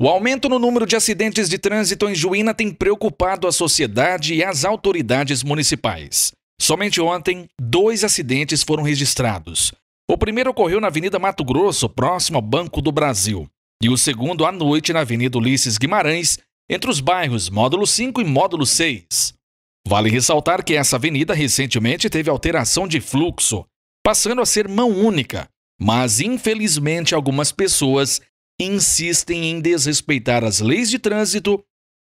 O aumento no número de acidentes de trânsito em Juína tem preocupado a sociedade e as autoridades municipais. Somente ontem, dois acidentes foram registrados. O primeiro ocorreu na Avenida Mato Grosso, próximo ao Banco do Brasil, e o segundo à noite na Avenida Ulisses Guimarães, entre os bairros Módulo 5 e Módulo 6. Vale ressaltar que essa avenida recentemente teve alteração de fluxo, passando a ser mão única, mas infelizmente algumas pessoas insistem em desrespeitar as leis de trânsito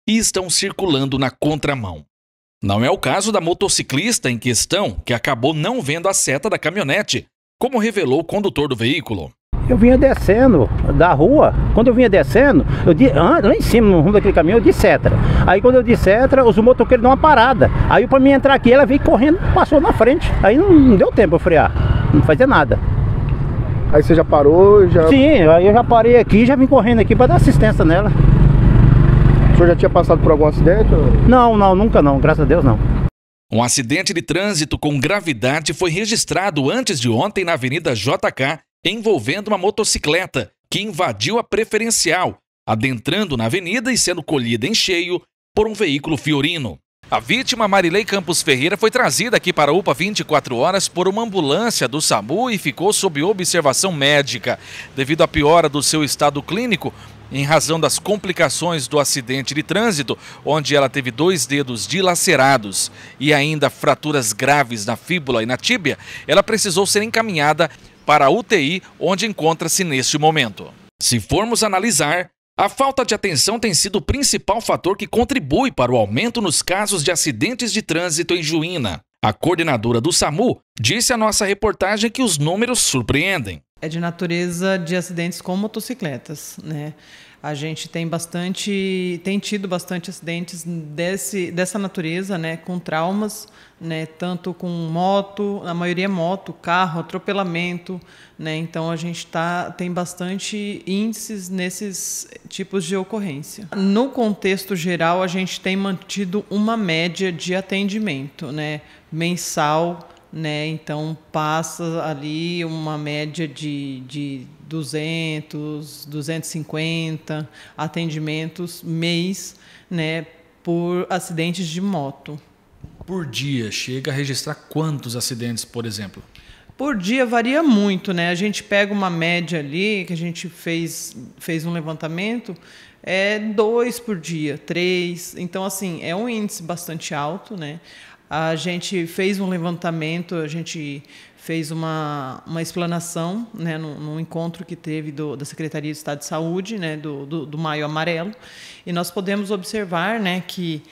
e estão circulando na contramão. Não é o caso da motociclista em questão, que acabou não vendo a seta da caminhonete, como revelou o condutor do veículo. Eu vinha descendo da rua, quando eu vinha descendo, eu de, ah, lá em cima, no rumo daquele caminho, eu disse setra. Aí quando eu disse setra, os motoqueiros dão uma parada. Aí para mim entrar aqui, ela veio correndo, passou na frente. Aí não, não deu tempo eu frear, ah, não fazia nada. Aí você já parou já. Sim, aí eu já parei aqui já vim correndo aqui para dar assistência nela. O senhor já tinha passado por algum acidente? Não, não, nunca não, graças a Deus não. Um acidente de trânsito com gravidade foi registrado antes de ontem na Avenida JK, envolvendo uma motocicleta que invadiu a preferencial, adentrando na avenida e sendo colhida em cheio por um veículo fiorino. A vítima Marilei Campos Ferreira foi trazida aqui para a UPA 24 horas por uma ambulância do SAMU e ficou sob observação médica. Devido à piora do seu estado clínico, em razão das complicações do acidente de trânsito, onde ela teve dois dedos dilacerados e ainda fraturas graves na fíbula e na tíbia, ela precisou ser encaminhada para a UTI, onde encontra-se neste momento. Se formos analisar, a falta de atenção tem sido o principal fator que contribui para o aumento nos casos de acidentes de trânsito em Juína. A coordenadora do SAMU disse à nossa reportagem que os números surpreendem é de natureza de acidentes com motocicletas, né? A gente tem bastante, tem tido bastante acidentes desse, dessa natureza, né? Com traumas, né? Tanto com moto, a maioria é moto, carro, atropelamento, né? Então a gente tá, tem bastante índices nesses tipos de ocorrência. No contexto geral, a gente tem mantido uma média de atendimento, né? Mensal né? Então passa ali uma média de, de 200, 250 atendimentos mês, né, por acidentes de moto. Por dia chega a registrar quantos acidentes, por exemplo? Por dia varia muito, né? A gente pega uma média ali que a gente fez fez um levantamento é dois por dia, três. Então, assim, é um índice bastante alto, né? A gente fez um levantamento, a gente fez uma, uma explanação né, num, num encontro que teve do, da Secretaria de Estado de Saúde, né, do, do, do Maio Amarelo, e nós podemos observar né, que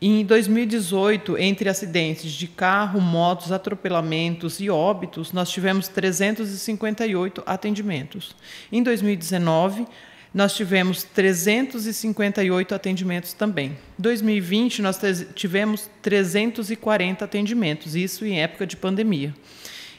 em 2018, entre acidentes de carro, motos, atropelamentos e óbitos, nós tivemos 358 atendimentos. Em 2019, nós tivemos 358 atendimentos também. 2020 nós tivemos 340 atendimentos, isso em época de pandemia.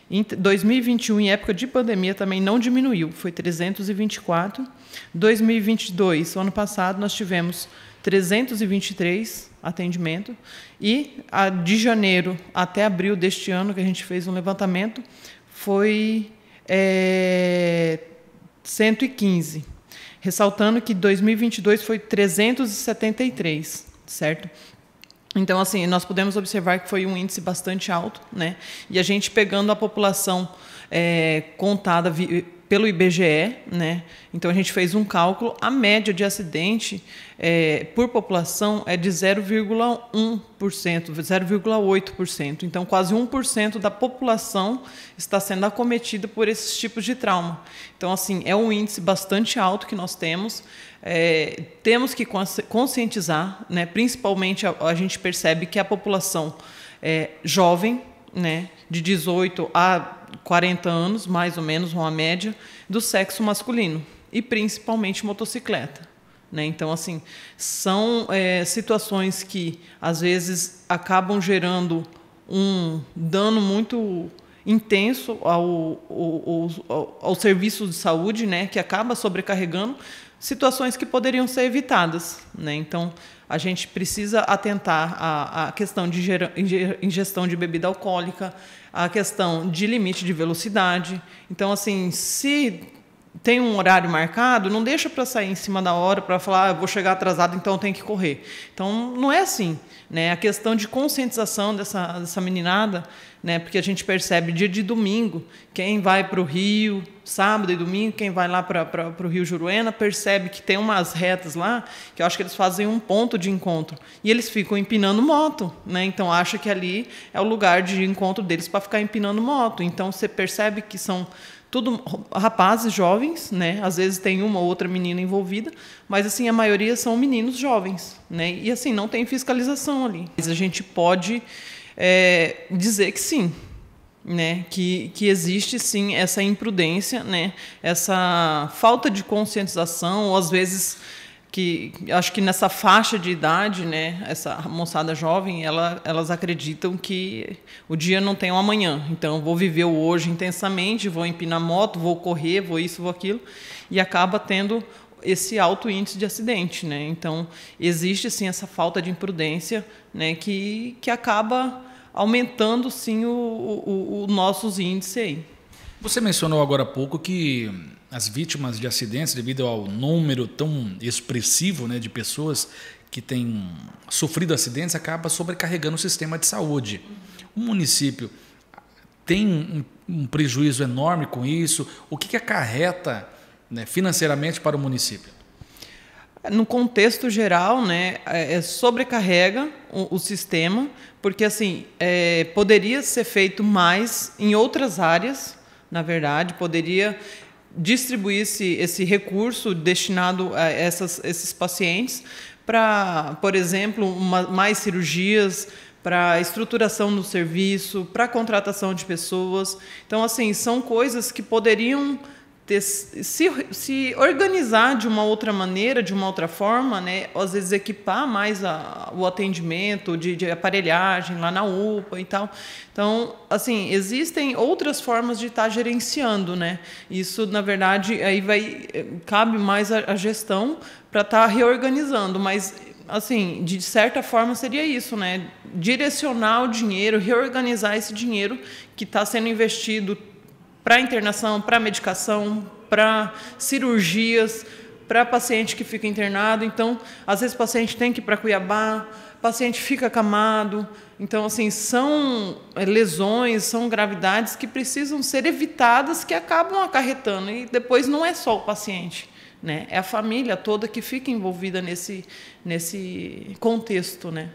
Em 2021, em época de pandemia, também não diminuiu, foi 324. 2022, ano passado, nós tivemos 323 atendimento e de janeiro até abril deste ano que a gente fez um levantamento foi é, eh, 115. Ressaltando que 2022 foi 373, certo? Então, assim, nós podemos observar que foi um índice bastante alto, né? E a gente pegando a população é, contada pelo IBGE, né? Então a gente fez um cálculo, a média de acidente é, por população é de 0,1%, 0,8%. Então quase 1% da população está sendo acometida por esses tipos de trauma. Então assim é um índice bastante alto que nós temos. É, temos que conscientizar, né? Principalmente a, a gente percebe que a população é, jovem né, de 18 a 40 anos, mais ou menos, uma média, do sexo masculino, e principalmente motocicleta. Né? Então, assim, são é, situações que, às vezes, acabam gerando um dano muito intenso ao, ao, ao, ao serviço de saúde, né, que acaba sobrecarregando situações que poderiam ser evitadas. Né? Então, a gente precisa atentar à, à questão de gera, ingestão de bebida alcoólica, à questão de limite de velocidade. Então, assim, se tem um horário marcado, não deixa para sair em cima da hora para falar, ah, vou chegar atrasado, então tem que correr. Então não é assim, né? A questão de conscientização dessa, dessa meninada, né? Porque a gente percebe dia de domingo, quem vai para o Rio, sábado e domingo, quem vai lá para o Rio Juruena percebe que tem umas retas lá, que eu acho que eles fazem um ponto de encontro. E eles ficam empinando moto, né? Então acha que ali é o lugar de encontro deles para ficar empinando moto. Então você percebe que são tudo rapazes jovens, né? Às vezes tem uma ou outra menina envolvida, mas assim a maioria são meninos jovens, né? E assim não tem fiscalização ali. Mas a gente pode é, dizer que sim, né, que, que existe sim essa imprudência, né, essa falta de conscientização, ou às vezes que acho que nessa faixa de idade, né, essa moçada jovem, ela, elas acreditam que o dia não tem um amanhã. Então, vou viver o hoje intensamente, vou empinar moto, vou correr, vou isso, vou aquilo, e acaba tendo esse alto índice de acidente, né? Então, existe sim essa falta de imprudência, né, que que acaba aumentando sim os nossos índices aí. Você mencionou agora há pouco que as vítimas de acidentes, devido ao número tão expressivo né, de pessoas que têm sofrido acidentes, acaba sobrecarregando o sistema de saúde. O município tem um, prejuízo enorme com isso? O que, que acarreta né, financeiramente para o município? No contexto geral, né, é, é sobrecarrega o, o, sistema, porque assim é, poderia ser feito mais em outras áreas na verdade, poderia distribuir esse, esse recurso destinado a essas, esses pacientes para, por exemplo, uma, mais cirurgias, para estruturação do serviço, para contratação de pessoas. Então, assim, são coisas que poderiam ter, se, se organizar de uma outra maneira, de uma outra forma, né? às vezes equipar mais a, o atendimento de, de, aparelhagem lá na UPA e tal. Então, assim, existem outras formas de estar tá gerenciando, né? Isso, na verdade, aí vai eh, cabe mais a, a gestão para estar tá reorganizando, mas assim, de certa forma seria isso, né? Direcionar o dinheiro, reorganizar esse dinheiro que está sendo investido para internação, para medicação, para cirurgias, para paciente que fica internado. Então, às vezes, o paciente tem que ir para Cuiabá, o paciente fica acamado. Então, assim, são é, lesões, são gravidades que precisam ser evitadas, que acabam acarretando. E depois não é só o paciente. Né? É a família toda que fica envolvida nesse, nesse contexto. Né?